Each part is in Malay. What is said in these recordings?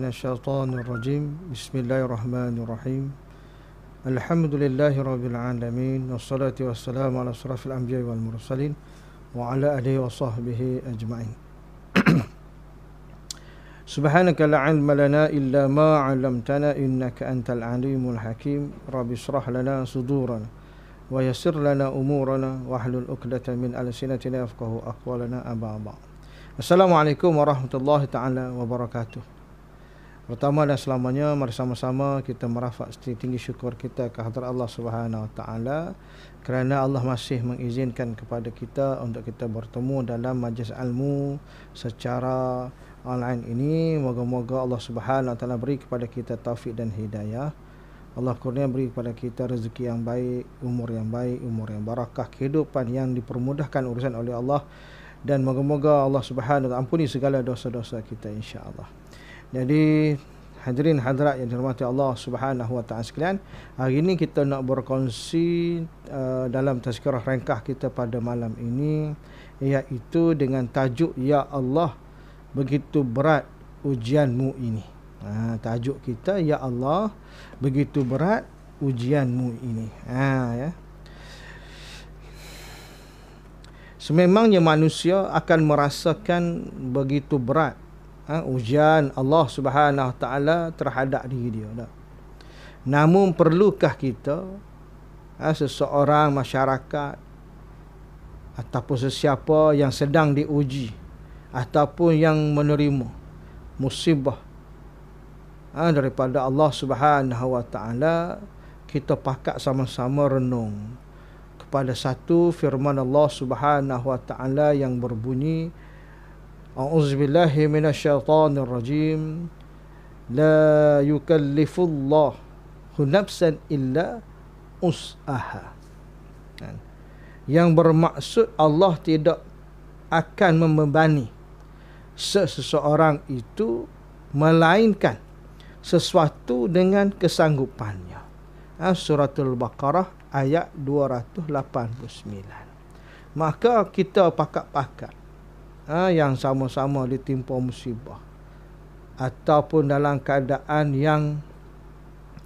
من الشيطان الرجيم بسم الله الرحمن الرحيم الحمد لله رب العالمين والصلاة والسلام على أشرف الأنبياء والمرسلين وعلى آله وصحبه أجمعين سبحانك لا علم لنا إلا ما علمتنا إنك أنت العليم الحكيم رب اشرح لنا صدورنا ويسر لنا أمورنا واحلل عقدة من ألسنتنا يفقه أقوالنا أبا بعض السلام عليكم ورحمة الله تعالى وبركاته Pertama dan selamanya mari sama-sama kita merafak setinggi syukur kita ke hadrat Allah Subhanahu Wa Taala kerana Allah masih mengizinkan kepada kita untuk kita bertemu dalam majlis ilmu secara online ini moga-moga Allah Subhanahu Wa Taala beri kepada kita taufik dan hidayah Allah kurnia beri kepada kita rezeki yang baik, umur yang baik, umur yang barakah, kehidupan yang dipermudahkan urusan oleh Allah dan moga-moga Allah Subhanahu Wa Taala ampuni segala dosa-dosa kita insya-Allah. Jadi hadirin hadirat yang dihormati Allah Subhanahu wa taala sekalian, hari ini kita nak berkongsi uh, dalam tazkirah rengkah kita pada malam ini iaitu dengan tajuk ya Allah begitu berat ujianmu ini. Ha, tajuk kita ya Allah begitu berat ujianmu ini. Ha ya. Sememangnya manusia akan merasakan begitu berat ha, ujian Allah Subhanahu taala terhadap diri dia tak? namun perlukah kita ha, seseorang masyarakat ataupun sesiapa yang sedang diuji ataupun yang menerima musibah ha, daripada Allah Subhanahu wa taala kita pakat sama-sama renung kepada satu firman Allah Subhanahu wa taala yang berbunyi أعوذ بالله من rajim, la لا يكلف illa usaha. Kan? yang bermaksud Allah tidak akan membebani seseorang itu melainkan sesuatu dengan kesanggupannya. Ha, Surah al Baqarah ayat 289. Maka kita pakat-pakat ha, yang sama-sama ditimpa musibah ataupun dalam keadaan yang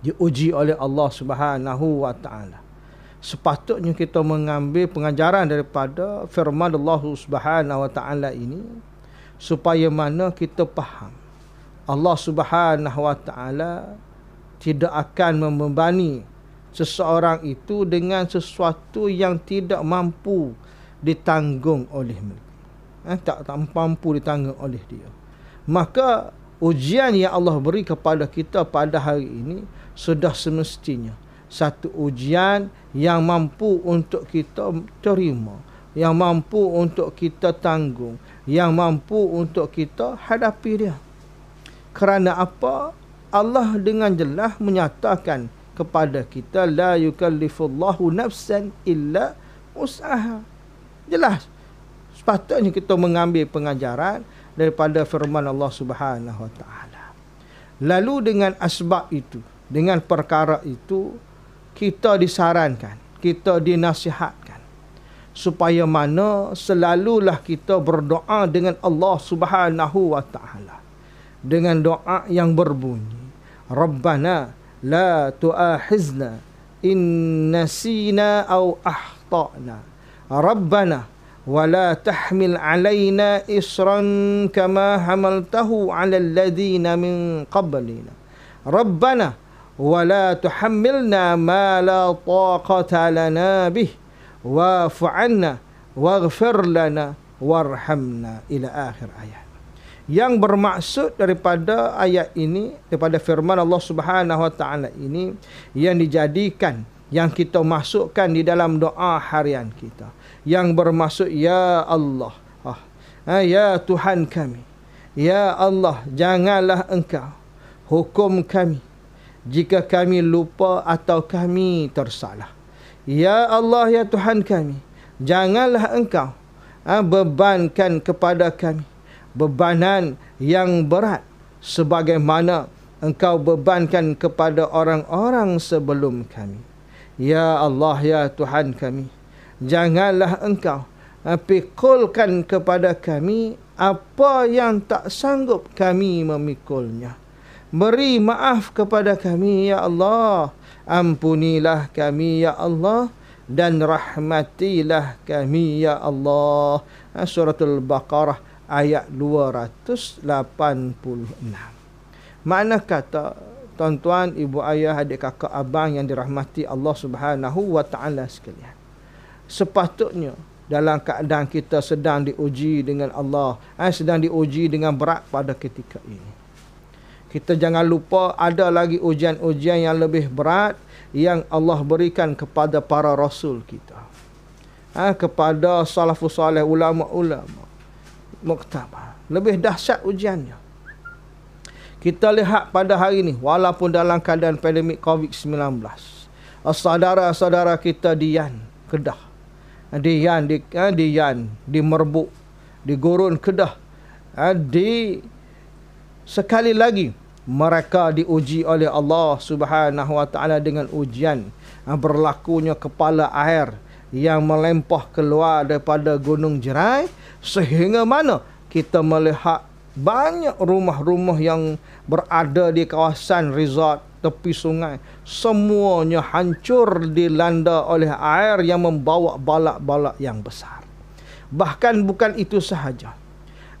diuji oleh Allah Subhanahu wa taala. Sepatutnya kita mengambil pengajaran daripada firman Allah Subhanahu wa taala ini supaya mana kita faham Allah Subhanahu wa taala tidak akan membebani seseorang itu dengan sesuatu yang tidak mampu ditanggung oleh mereka eh, tak, tak mampu ditangga oleh dia maka ujian yang Allah beri kepada kita pada hari ini sudah semestinya satu ujian yang mampu untuk kita terima yang mampu untuk kita tanggung yang mampu untuk kita hadapi dia kerana apa Allah dengan jelas menyatakan kepada kita la yukallifullahu nafsan illa usaha jelas sepatutnya kita mengambil pengajaran daripada firman Allah Subhanahu Wa Taala. Lalu dengan asbab itu, dengan perkara itu, kita disarankan, kita dinasihatkan supaya mana selalulah kita berdoa dengan Allah Subhanahu Wa Taala dengan doa yang berbunyi, Rabbana la tu'ahizna in nasina aw ahtana. Rabbana ولا تحمل علينا إسرا كما حملته على الذين من قبلنا ربنا ولا تحملنا ما لا طاقة لنا به واعف عنا واغفر لنا وارحمنا إلى آخر آيات yang bermaksud daripada ayat ini daripada firman Allah Subhanahu wa taala ini yang dijadikan yang kita masukkan di dalam doa harian kita yang bermaksud ya Allah ah, ah ya Tuhan kami ya Allah janganlah engkau hukum kami jika kami lupa atau kami tersalah ya Allah ya Tuhan kami janganlah engkau ah bebankan kepada kami bebanan yang berat sebagaimana engkau bebankan kepada orang-orang sebelum kami. Ya Allah ya Tuhan kami janganlah engkau eh, pikulkan kepada kami apa yang tak sanggup kami memikulnya beri maaf kepada kami ya Allah ampunilah kami ya Allah dan rahmatilah kami ya Allah eh, suratul baqarah ayat 286 mana kata tuan-tuan, ibu ayah, adik kakak, abang yang dirahmati Allah Subhanahu wa taala sekalian. Sepatutnya dalam keadaan kita sedang diuji dengan Allah, eh, sedang diuji dengan berat pada ketika ini. Kita jangan lupa ada lagi ujian-ujian yang lebih berat yang Allah berikan kepada para rasul kita. ha, kepada salafus salih ulama-ulama muktaba. Lebih dahsyat ujiannya kita lihat pada hari ini walaupun dalam keadaan pandemik COVID-19 saudara-saudara kita eh, di Yan Kedah di Yan di, di Yan di Merbuk di Gurun Kedah eh, di sekali lagi mereka diuji oleh Allah Subhanahu Wa Taala dengan ujian eh, berlakunya kepala air yang melempah keluar daripada gunung jerai sehingga mana kita melihat banyak rumah-rumah yang berada di kawasan resort tepi sungai semuanya hancur dilanda oleh air yang membawa balak-balak yang besar bahkan bukan itu sahaja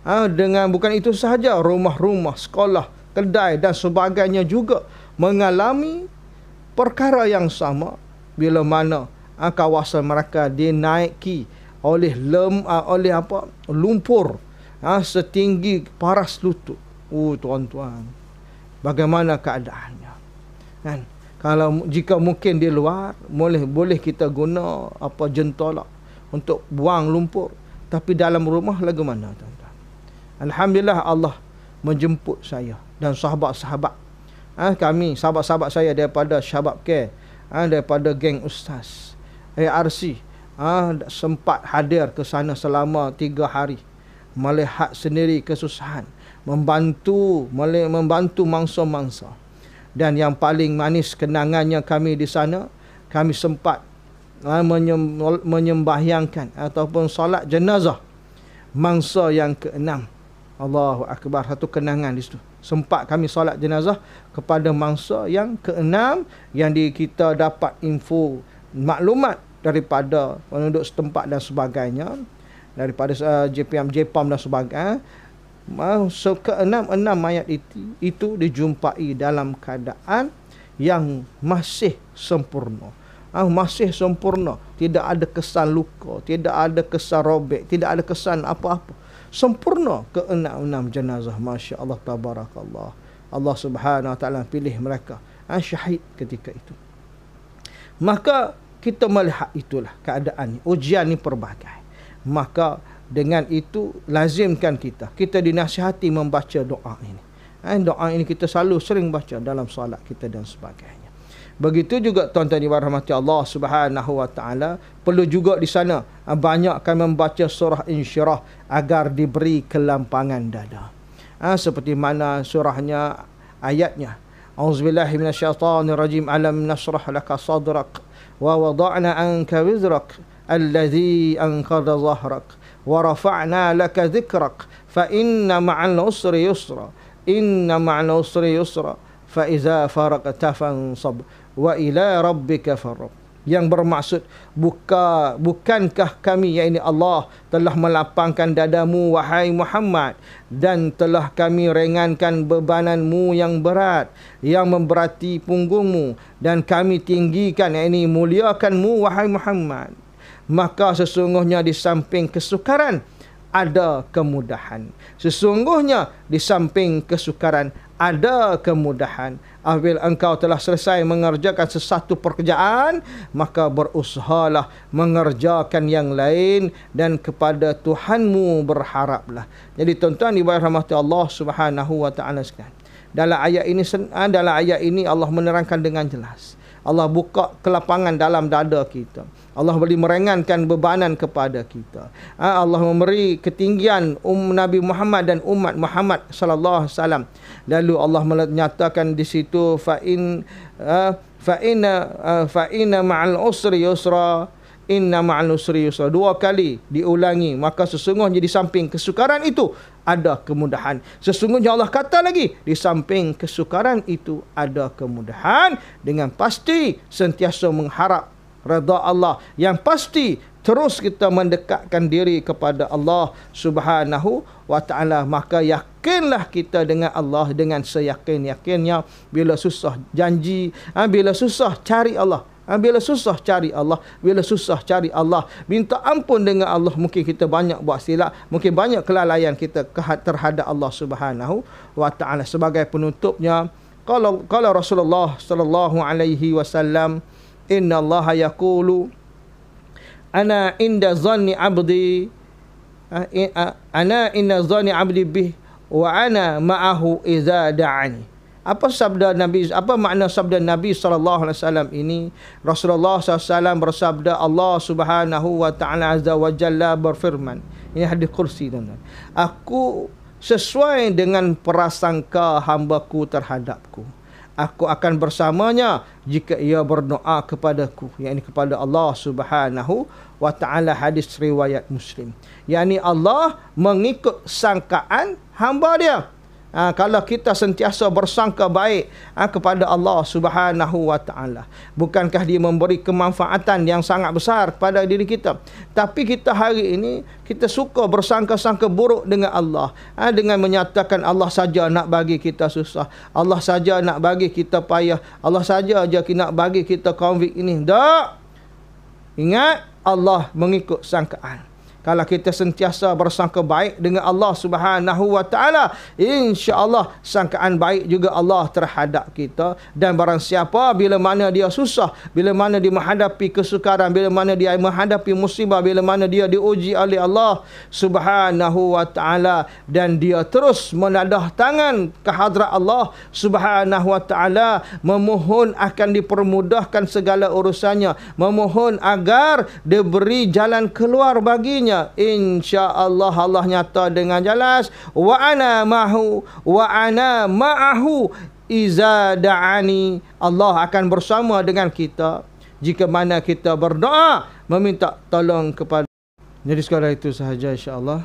ha, dengan bukan itu sahaja rumah-rumah sekolah kedai dan sebagainya juga mengalami perkara yang sama bila mana ha, kawasan mereka dinaiki oleh lem ha, oleh apa lumpur ha, setinggi paras lutut. Oh tuan-tuan. Bagaimana keadaannya? Kan? Kalau jika mungkin di luar, boleh boleh kita guna apa jentolak untuk buang lumpur. Tapi dalam rumah lagu mana tuan-tuan? Alhamdulillah Allah menjemput saya dan sahabat-sahabat. Ha, kami, sahabat-sahabat saya daripada Syabab ke, ha, ah, daripada geng Ustaz, ARC, ha, ah, sempat hadir ke sana selama tiga hari melihat sendiri kesusahan membantu membantu mangsa-mangsa dan yang paling manis kenangannya kami di sana kami sempat eh, menyembahyangkan ataupun solat jenazah mangsa yang keenam Allahu akbar satu kenangan di situ sempat kami solat jenazah kepada mangsa yang keenam yang di kita dapat info maklumat daripada penduduk setempat dan sebagainya daripada uh, JPM JPAM dan sebagainya uh, eh. so ke enam-enam mayat itu, itu dijumpai dalam keadaan yang masih sempurna Ah masih sempurna tidak ada kesan luka tidak ada kesan robek tidak ada kesan apa-apa sempurna ke enam-enam jenazah masya-Allah tabarakallah Allah Subhanahu wa taala pilih mereka uh, syahid ketika itu maka kita melihat itulah keadaan ini. ujian ini perbagai maka dengan itu lazimkan kita kita dinasihati membaca doa ini eh, doa ini kita selalu sering baca dalam solat kita dan sebagainya begitu juga tuan-tuan dan rahmati Allah Subhanahu wa taala perlu juga di sana eh, banyakkan membaca surah insyirah agar diberi kelampangan dada eh, seperti mana surahnya ayatnya auzubillahi minasyaitonirrajim alam nashrah laka sadrak wa wada'na anka wizrak الذي أنقذ ظهرك ورفعنا لك ذكرك فإن مع العسر يسرا إن مع العسر يسرا فإذا فرغت Wa وإلى Rabbika فارغب yang bermaksud buka bukankah kami yakni Allah telah melapangkan dadamu wahai Muhammad dan telah kami ringankan bebananmu yang berat yang memberati punggungmu dan kami tinggikan yakni muliakanmu wahai Muhammad maka sesungguhnya di samping kesukaran ada kemudahan. Sesungguhnya di samping kesukaran ada kemudahan. Apabila engkau telah selesai mengerjakan sesuatu pekerjaan, maka berusahalah mengerjakan yang lain dan kepada Tuhanmu berharaplah. Jadi tuan-tuan ibarat rahmati Allah Subhanahu wa taala sekalian. Dalam ayat ini dalam ayat ini Allah menerangkan dengan jelas. Allah buka kelapangan dalam dada kita. Allah boleh merengankan bebanan kepada kita. Ha, Allah memberi ketinggian um Nabi Muhammad dan umat Muhammad sallallahu alaihi wasallam. Lalu Allah menyatakan di situ fa in ha, fa in ha, fa in ma'al usri yusra inna ma'al usri yusra dua kali diulangi maka sesungguhnya di samping kesukaran itu ada kemudahan. Sesungguhnya Allah kata lagi, di samping kesukaran itu ada kemudahan dengan pasti sentiasa mengharap reda Allah. Yang pasti terus kita mendekatkan diri kepada Allah Subhanahu wa taala maka yakinlah kita dengan Allah dengan seyakin-yakinnya bila susah janji, ha, bila susah cari Allah Ah, bila susah cari Allah Bila susah cari Allah Minta ampun dengan Allah Mungkin kita banyak buat silap Mungkin banyak kelalaian kita terhadap Allah Subhanahu Wa Taala. Sebagai penutupnya Kalau, kalau Rasulullah Sallallahu Alaihi Wasallam Inna Allah yakulu Ana inda zanni abdi ah, Ana inda zanni abdi bih Wa ana ma'ahu iza da'ani apa sabda Nabi apa makna sabda Nabi sallallahu alaihi wasallam ini Rasulullah sallallahu bersabda Allah Subhanahu wa taala azza wa jalla berfirman ini hadis kursi tuan-tuan aku sesuai dengan prasangka hambaku terhadapku aku akan bersamanya jika ia berdoa kepadaku yakni kepada Allah Subhanahu wa taala hadis riwayat Muslim yakni Allah mengikut sangkaan hamba dia ha, kalau kita sentiasa bersangka baik ha, kepada Allah Subhanahu wa taala bukankah dia memberi kemanfaatan yang sangat besar kepada diri kita tapi kita hari ini kita suka bersangka-sangka buruk dengan Allah ha, dengan menyatakan Allah saja nak bagi kita susah Allah saja nak bagi kita payah Allah saja aja nak bagi kita COVID ini tak ingat Allah mengikut sangkaan kalau kita sentiasa bersangka baik dengan Allah Subhanahu wa taala insyaallah sangkaan baik juga Allah terhadap kita dan barang siapa bila mana dia susah bila mana dia menghadapi kesukaran bila mana dia menghadapi musibah bila mana dia diuji oleh Allah Subhanahu wa taala dan dia terus menadah tangan ke hadrat Allah Subhanahu wa taala memohon akan dipermudahkan segala urusannya memohon agar diberi jalan keluar baginya saya insyaallah Allah nyata dengan jelas wa ana mahu wa ana ma'ahu iza da'ani Allah akan bersama dengan kita jika mana kita berdoa meminta tolong kepada jadi sekala itu sahaja insyaallah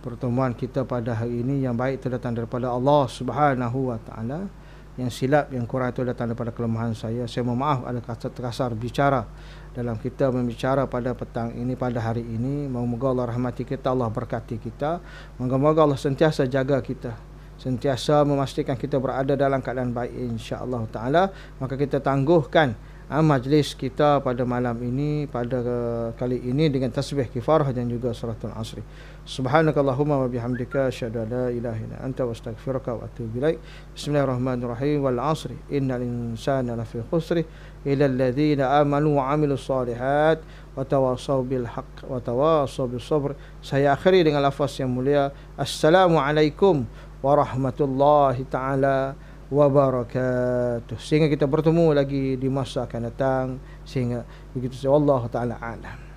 pertemuan kita pada hari ini yang baik itu datang daripada Allah Subhanahu wa taala yang silap yang kurang itu datang daripada kelemahan saya saya mohon maaf ada kata terkasar bicara dalam kita membicara pada petang ini pada hari ini moga moga Allah rahmati kita Allah berkati kita moga-moga Allah sentiasa jaga kita sentiasa memastikan kita berada dalam keadaan baik insya-Allah taala maka kita tangguhkan ah, majlis kita pada malam ini pada eh, kali ini dengan tasbih kifarah dan juga salatul asri subhanakallahumma wa bihamdika asyhadu an la ilaha illa anta astaghfiruka wa atubu ilaik bismillahirrahmanirrahim wal asri innal insana lafi khusri إلى الذين آمنوا وعملوا الصالحات وتواصوا بالحق وتواصوا بالصبر سيأخري dengan lafaz yang mulia السلام عليكم ورحمة الله تعالى sehingga kita bertemu lagi di masa akan datang sehingga begitu saja Allah Ta'ala alam